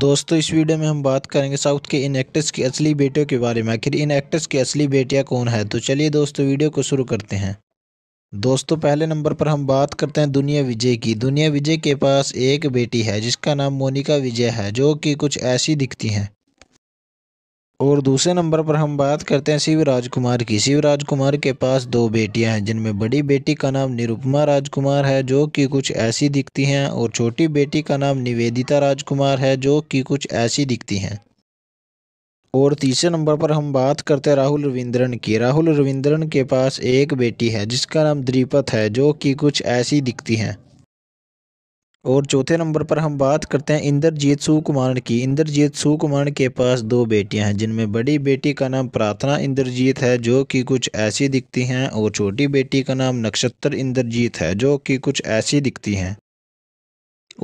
दोस्तों इस वीडियो में हम बात करेंगे साउथ के इन एक्टर्स की असली बेटियों के बारे में आखिर इन एक्टर्स की असली बेटियां कौन है तो चलिए दोस्तों वीडियो को शुरू करते हैं दोस्तों पहले नंबर पर हम बात करते हैं दुनिया विजय की दुनिया विजय के पास एक बेटी है जिसका नाम मोनिका विजय है जो कि कुछ ऐसी दिखती हैं और दूसरे नंबर पर हम बात करते हैं शिवराज कुमार की शिवराज कुमार के पास दो बेटियां हैं जिनमें बड़ी बेटी का नाम निरुपमा राजकुमार है जो कि कुछ ऐसी दिखती हैं और छोटी बेटी का नाम निवेदिता राजकुमार है जो कि कुछ ऐसी दिखती हैं और तीसरे नंबर पर हम बात करते हैं राहुल रविंद्रन की राहुल रविंद्रन के पास एक बेटी है जिसका नाम द्रीपत है जो कि कुछ ऐसी दिखती हैं और चौथे नंबर पर हम बात करते हैं इंद्रजीत सुकुमार की इंद्रजीत सुकुमार के पास दो बेटियां हैं जिनमें बड़ी बेटी का नाम प्रार्थना इंद्रजीत है जो कि कुछ ऐसी दिखती हैं और छोटी बेटी का नाम नक्षत्र इंद्रजीत है जो कि कुछ ऐसी दिखती हैं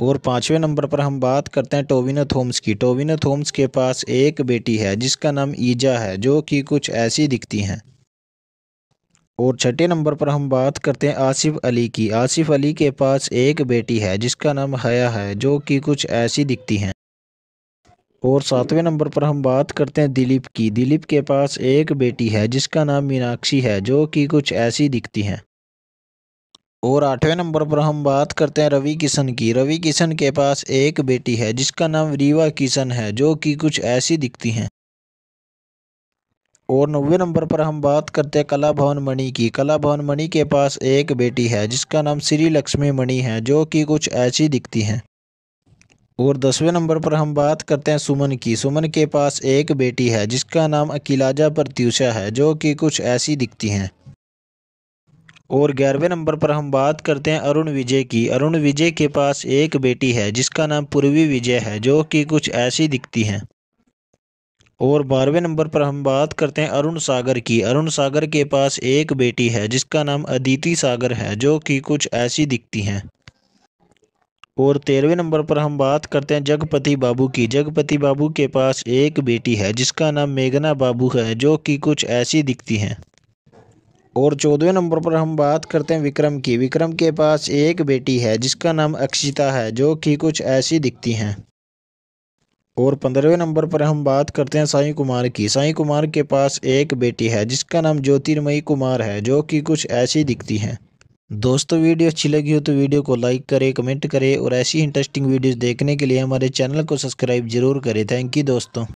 और पाँचवें नंबर पर हम बात करते हैं टोविना थोम्स की टोविना थोम्स के पास एक बेटी है जिसका नाम ईजा है जो कि कुछ ऐसी दिखती हैं और छठे नंबर पर हम बात करते हैं आसिफ अली की आसिफ अली के पास एक बेटी है जिसका नाम हया है जो कि कुछ ऐसी दिखती हैं और सातवें नंबर पर हम बात करते हैं दिलीप की दिलीप के पास एक बेटी है जिसका नाम मीनाक्षी है जो कि कुछ ऐसी दिखती हैं और आठवें नंबर पर हम बात करते हैं रवि किशन की रवि किशन के पास एक बेटी है जिसका नाम रीवा किशन है जो कि कुछ ऐसी दिखती हैं और नब्बे नंबर पर हम बात करते हैं कला भवन मणि की कला भवन मणि के पास एक बेटी है जिसका नाम श्री लक्ष्मी मणि है जो कि कुछ ऐसी दिखती हैं और दसवें नंबर पर हम बात करते हैं सुमन की सुमन के पास एक बेटी है जिसका नाम अकिलाजा प्रत्युषा है जो कि कुछ ऐसी दिखती हैं और ग्यारहवें नंबर पर हम बात करते हैं अरुण विजय की अरुण विजय के पास एक बेटी है जिसका नाम पूर्वी विजय है जो कि कुछ ऐसी दिखती हैं और बारहवें नंबर पर हम बात करते हैं अरुण सागर की अरुण सागर के पास एक बेटी है जिसका नाम अदिति सागर है जो कि कुछ ऐसी दिखती हैं और तेरहवें नंबर पर हम बात करते हैं जगपति बाबू की जगपति बाबू के पास एक बेटी है जिसका नाम मेघना बाबू है जो कि कुछ ऐसी दिखती हैं और चौदहवें नंबर पर हम बात करते हैं विक्रम की विक्रम के पास एक बेटी है जिसका नाम अक्षिता है जो कि कुछ ऐसी दिखती हैं और पंद्रहवें नंबर पर हम बात करते हैं साई कुमार की साई कुमार के पास एक बेटी है जिसका नाम ज्योतिर्मयी कुमार है जो कि कुछ ऐसी दिखती हैं दोस्तों वीडियो अच्छी लगी हो तो वीडियो को लाइक करें कमेंट करें और ऐसी इंटरेस्टिंग वीडियोस देखने के लिए हमारे चैनल को सब्सक्राइब जरूर करें थैंक यू दोस्तों